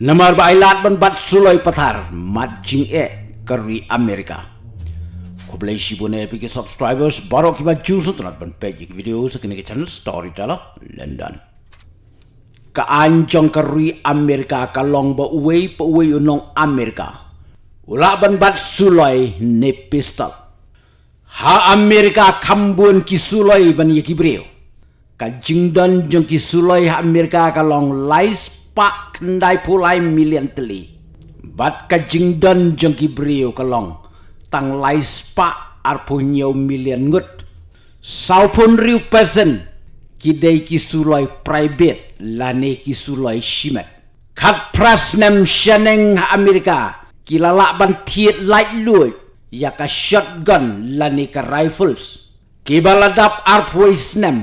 Namar ba ilat ban bat suloi patar matching e kari Amerika. Kobla isi bune epi ke subscribers baro ki ba juzo tunat ban pegi ke video sa kini ke channel Storyteller London. Ka anjong kari Amerika ka long ba uwei pa uwei unong Amerika. Ula ban bat suloi ne pistol. Ha Amerika kambun ki suloi ban yekibriyo. Ka jingdan jong ki suloi ha Amerika ka long lies pak kendai pulai milian teli. Bat ke jingdan jengki brio kelong. Tang lai spak arpunyo milian ngut. Saupun riu pesen. Kidai ki sulai private. Lani ki sulai shimet. Kat pras nem sheneng Amerika. Kila lak ban tiit lai luit. Ya ka shotgun lani ka rifles. Kibaladap arpunyo nem.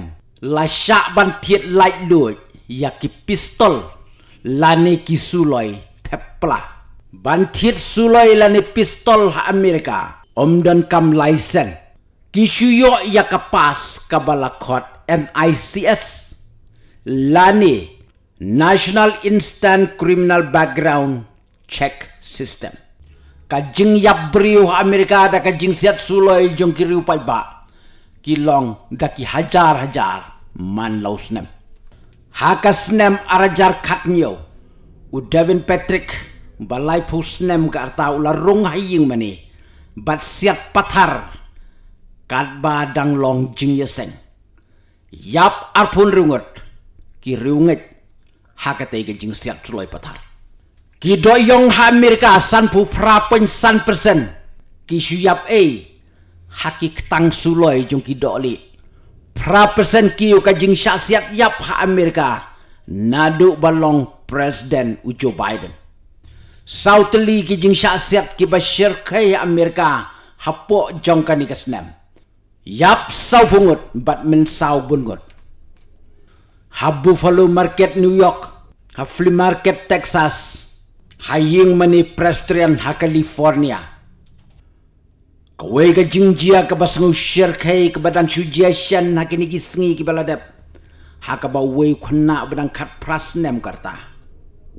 La syak ban tiit lai luit. Ya ki pistol. Pistol lani kisuloy tepla. Bantit suloy lani pistol ha Amerika. Om dan kam laisen. Kisuyo ya kapas kabalakot NICS. Lani National Instant Criminal Background Check System. Kajing yap beriu ha Amerika ada kajing siat suloy jongkiriu paiba. Kilong daki hajar-hajar man lausnem. Hakas nem arajar katnyo. Udavin Patrick balai pus nem ke arta ular rung hayung mani. Bat siat patar. Kat badang long jing yeseng. Yap arpun rungut. Ki rungut. Hakate ke jing siat tuloy patar. Ki doyong ha Amerika san pu prapen san persen. Ki syuyap ei. Hakik tang suloy jung ki doli prapesan kiu kajing syasiat yap ha Amerika nadu balong presiden ujo Biden. Sautli kajing syasiat ki basyir kaya Amerika hapo jongka ni kesenam. Yap sau bungut bat men sau bungut. Ha Buffalo Market New York, ha Flea Market Texas, ha Yingmani Presbyterian ha California. Kowe ke jingjia ha ke basengu syirkai ke badan syujia syan hakini gisengi ke baladab. Haka bawe kena badan kat prasnem karta.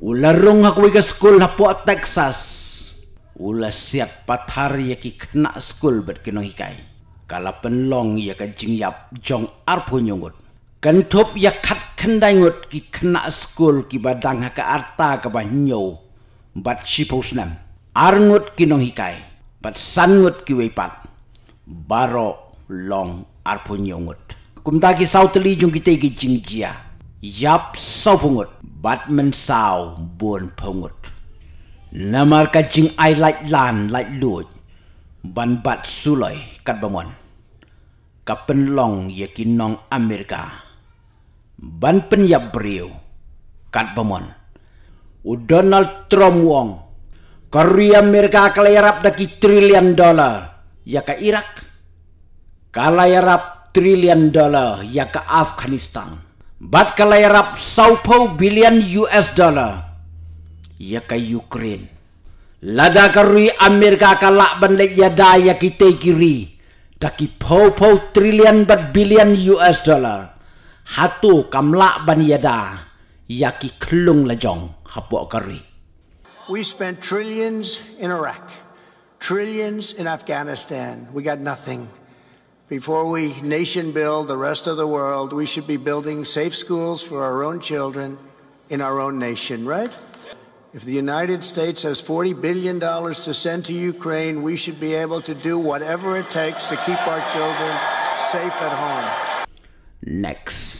Ularung hakwe ke skul hapo Texas. Ula siat patar ya ki kena skul berkinong hikai. Kala penlong ya ke jingjia jong arpo nyungut. Kentup ya kat kendaingut ki kena skul ki badan haka arta ke banyo. Bat shipusnem. Arnut kinong hikai pat sanngut ki wepat baro long arpo nyongut kum ta ki sau tli jung ki te ki jing jia yap sau pungut bat men sau bon pungut namar ka jing ai lai lan lai luot ban bat suloi kat bangon ka pen long ye ki nong amerika ban pen yap brio kat bangon u donald trump wong Korea Amerika kalah yarap daki trilion dolar ya ke Irak. Kalah yarap trilion dolar ya ke Afghanistan. Bat kalah yarap saupo billion US dollar ya ke Ukraine. Lada kerui Amerika kalah benlek ya daya kita kiri. Daki pau pau trilion bat billion US dollar. Hatu kamlak ban yada. Yaki kelung lejong. Hapuk kerui. we spent trillions in Iraq, trillions in Afghanistan. We got nothing. Before we nation build the rest of the world, we should be building safe schools for our own children in our own nation, right? If the United States has $40 billion to send to Ukraine, we should be able to do whatever it takes to keep our children safe at home. Next.